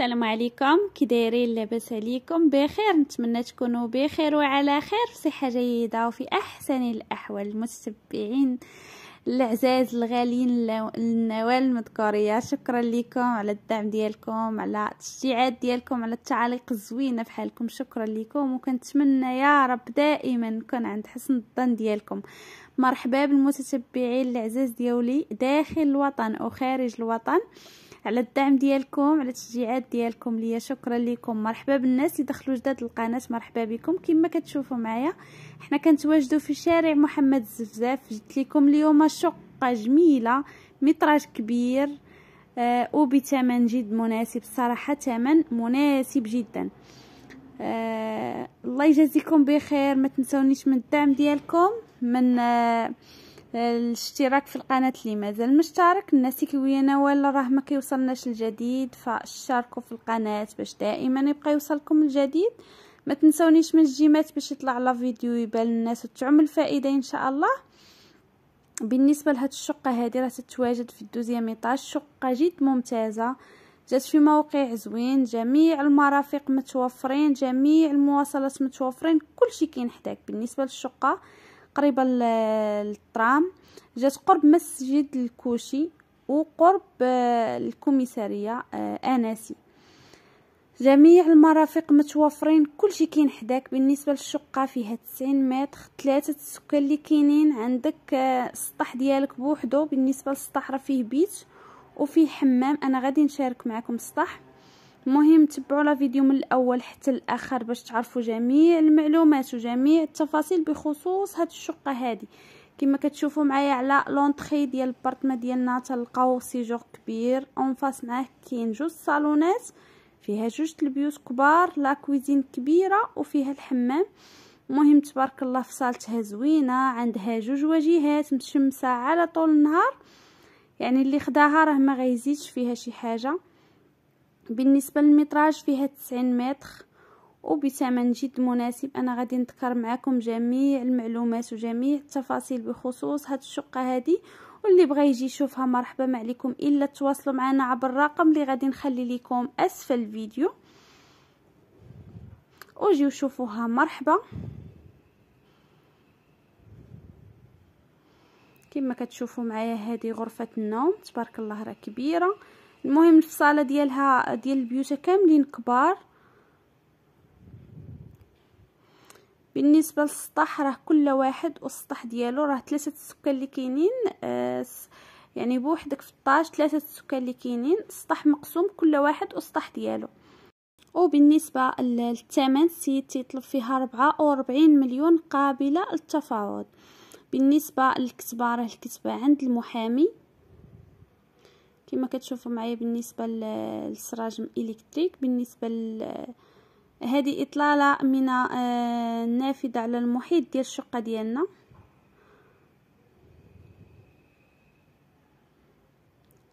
السلام عليكم كي دايرين لاباس عليكم بخير نتمنى تكونوا بخير وعلى خير في صحه جيده وفي احسن الاحوال المتبعين العزاز الغاليين النوال المذكوريه شكرا لكم على الدعم ديالكم على التشجيعات ديالكم على التعاليق الزوينه فحالكم شكرا لكم وكنتمنى يا رب دائما نكون عند حسن الظن ديالكم مرحبا بالمتتبعين العزاز ديولي داخل الوطن وخارج الوطن على الدعم ديالكم على التشجيعات ديالكم ليا شكرا لكم مرحبا بالناس اللي دخلوا جداد القناه مرحبا بكم كما كتشوفوا معايا حنا كنتواجدوا في شارع محمد الزفزاف جبت لكم اليوم شقه جميله متراج كبير آه وبثمن جد مناسب صراحه ثمن مناسب جدا آه الله يجازيكم بخير ما تنسونيش من الدعم ديالكم من آه الاشتراك في القناة اللي مازال مشترك الناس كيوينا ولا راه ما كيوصلناش الجديد فشاركوا في القناة باش دائما يبقى يوصلكم الجديد ما تنسونيش من الجيمات باش يطلع لا فيديو يبان للناس وتعم الفائدة ان شاء الله بالنسبة لهاد الشقة هادي راه تتواجد في الدوزيام ايطاج شقة جد ممتازة جات في موقع زوين جميع المرافق متوفرين جميع المواصلات متوفرين كلشي كاين حداك بالنسبة للشقة قريبه للترام جات قرب مسجد الكوشي وقرب آه، الكوميساريه آه، اناسي جميع المرافق متوفرين كلشي كاين حداك بالنسبه للشقه فيها 90 متر ثلاثه السكان اللي كاينين عندك آه، السطح ديالك بوحدو بالنسبه للسطح راه فيه بيت وفيه حمام انا غادي نشارك معكم السطح المهم تبعوا لا فيديو من الاول حتى الاخر باش تعرفوا جميع المعلومات وجميع التفاصيل بخصوص هاد الشقه هذه كما كتشوفوا معايا على لونطري ديال البارتما ديالنا تلقاو سيجور كبير اون فاس معاه كاين جوج صالونات فيها جوج البيوت كبار لا كويزين كبيره وفيها الحمام مهم تبارك الله في صالتها زوينه عندها جوج واجهات متشمسه على طول النهار يعني اللي خداها راه ما غيزيدش فيها شي حاجه بالنسبه للمتراج فيها 90 متر وبثمن جد مناسب انا غادي نذكر معكم جميع المعلومات وجميع التفاصيل بخصوص هاد الشقه هادي واللي بغى يجي يشوفها مرحبا ما عليكم الا تواصلوا معنا عبر الرقم اللي غادي نخلي لكم اسفل الفيديو وجيو شوفوها مرحبا كما كتشوفوا معايا هذه غرفه النوم تبارك الله راه كبيره المهم الفصاله ديالها ديال البيوته كاملين كبار بالنسبه للسطح راه كل واحد والسطح ديالو راه ثلاثه السكان اللي كاينين آه يعني بوحدك في الطاج ثلاثه السكان اللي كاينين السطح مقسوم كل واحد والسطح ديالو وبالنسبه للثمن السيد تيطلب فيها 44 مليون قابله للتفاوض بالنسبه للكتبه راه الكتبه عند المحامي كما كتشوفوا معايا بالنسبه للسراجم الكتريك بالنسبه ل... هذه اطلاله من النافذه آه، على المحيط ديال الشقه ديالنا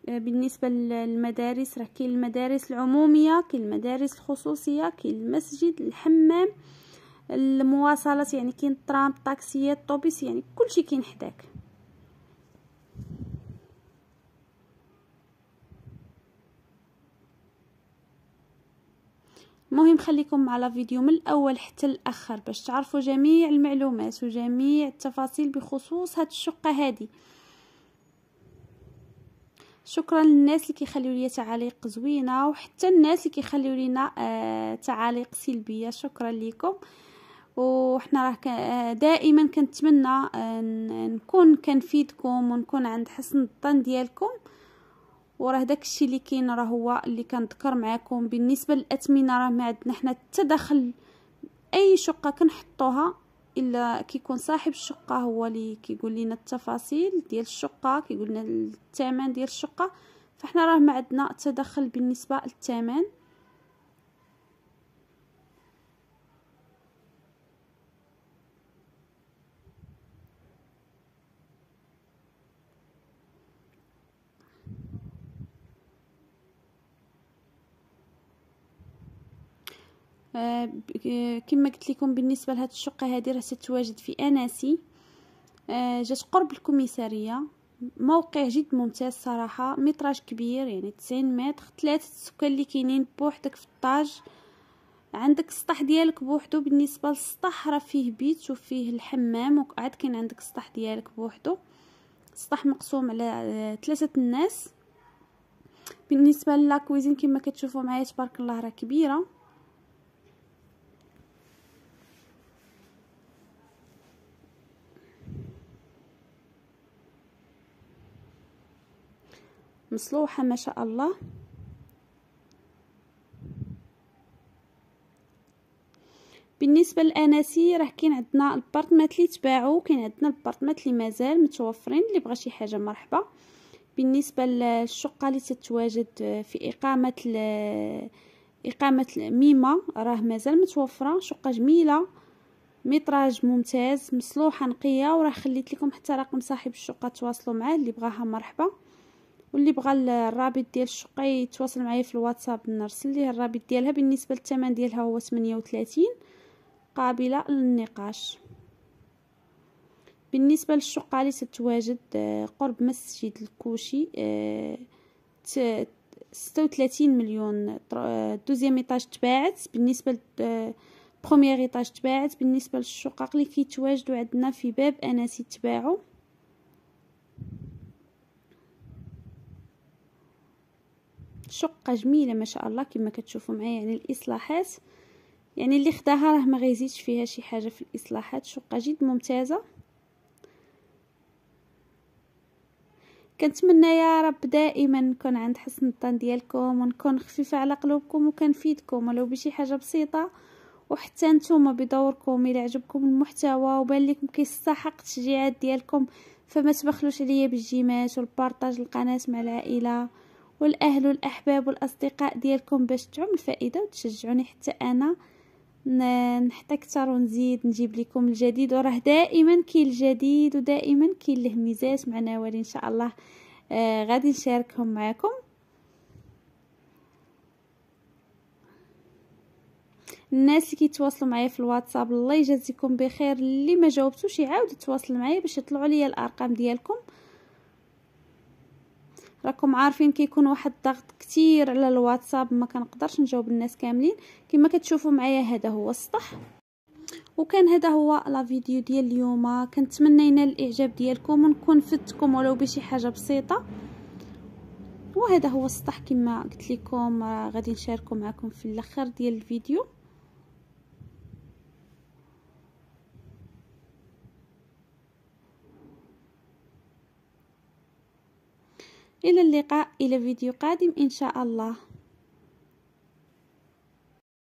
آه، بالنسبه للمدارس راه كاين المدارس العموميه كاين المدارس الخصوصيه كاين المسجد الحمام المواصلات يعني كاين الترام الطاكسيات الطوبيس يعني كلشي كاين حداك المهم خليكم مع لا فيديو من الاول حتى الاخر باش تعرفوا جميع المعلومات وجميع التفاصيل بخصوص هاد الشقه هذه شكرا للناس اللي كيخليو لي تعاليق زوينه وحتى الناس اللي كيخليو لينا آه تعاليق سلبيه شكرا لكم وحنا راه آه، دائما كنتمنى آه، نكون كنفيدكم ونكون عند حسن الظن ديالكم وراه داكشي اللي كاين راه هو اللي كنذكر معاكم بالنسبه للاثمنه راه ما عندنا حنا حتى دخل اي شقه كنحطوها الا كيكون صاحب الشقه هو اللي كيقول لنا التفاصيل ديال الشقه كيقول لنا الثمن ديال الشقه فاحنا راه ما عندنا تدخل بالنسبه للثمن آه، كما قلت لكم بالنسبه لهاد الشقه هذه راه ستتواجد في اناسي آه، جات قرب الكوميساريه موقع جد ممتاز صراحه متراج كبير يعني تسعين متر ثلاثه السكان اللي كاينين بوحدك في الطاج عندك السطح ديالك بوحدو بالنسبه للسطح راه فيه بيت وفيه الحمام وعاد كاين عندك السطح ديالك بوحدو السطح مقسوم على ثلاثه آه، الناس بالنسبه للاكويزين كما كتشوفوا معايا تبارك الله راه كبيره مصلوحة ما شاء الله بالنسبة للأناسي راه كاين عندنا البارطمات اللي تباعو كاين عندنا البارطمات اللي مازال متوفرين اللي بغى شي حاجة مرحبا بالنسبة للشقة اللي تتواجد في إقامة إقامة ميمة راه مازال متوفرة شقة جميلة متراج ممتاز مصلوحة نقية وراه خليت لكم حتى رقم صاحب الشقة تواصلوا معاه اللي بغاها مرحبا واللي بغى الرابط ديال الشقه يتواصل معايا في الواتساب نرسل ليه الرابط ديالها بالنسبه للثمن ديالها هو 38 قابله للنقاش بالنسبه للشقه اللي تتواجد آه، قرب مسجد الكوشي 36 آه، مليون آه، دوزيام ايطاج تباعت بالنسبه بروميير ايطاج تباعت بالنسبه للشقق اللي كيتواجدوا عندنا في باب اناسي تباعوا شقه جميله ما شاء الله كما كتشوفوا معايا يعني الاصلاحات يعني اللي خداها راه ما غيزيدش فيها شي حاجه في الاصلاحات شقه جد ممتازه كنتمنى يا رب دائما نكون عند حسن الظن ديالكم ونكون خفيفه على قلوبكم وكنفيدكم ولو بشي حاجه بسيطه وحتى نتوما بدوركم الى عجبكم المحتوى وبان لكم كيستحق التشجيعات ديالكم فما تبخلوش عليا بالجيمات والبارطاج القناه مع العائله والاهل والاحباب والاصدقاء ديالكم باش تعم الفائده وتشجعوني حتى انا نحط اكثر ونزيد نجيب لكم الجديد وراه دائما كاين الجديد ودائما كاين الهميزات مع ولي ان شاء الله آه غادي نشاركهم معكم الناس اللي كيتواصلوا معايا في الواتساب الله يجازيكم بخير اللي ما جاوبتوش يعاود يتواصل معايا باش يطلعوا لي الارقام ديالكم آه راكم عارفين كيكون واحد الضغط كتير على الواتساب ما كنقدرش نجاوب الناس كاملين كما كتشوفوا معايا هذا هو السطح وكان هذا هو لا فيديو ديال اليوم كنتمنى ينال الاعجاب ديالكم ونكون فدتكم ولو بشي حاجه بسيطه وهذا هو السطح كما قلت لكم آه، غادي نشاركه معكم في الاخر ديال الفيديو إلى اللقاء إلى فيديو قادم إن شاء الله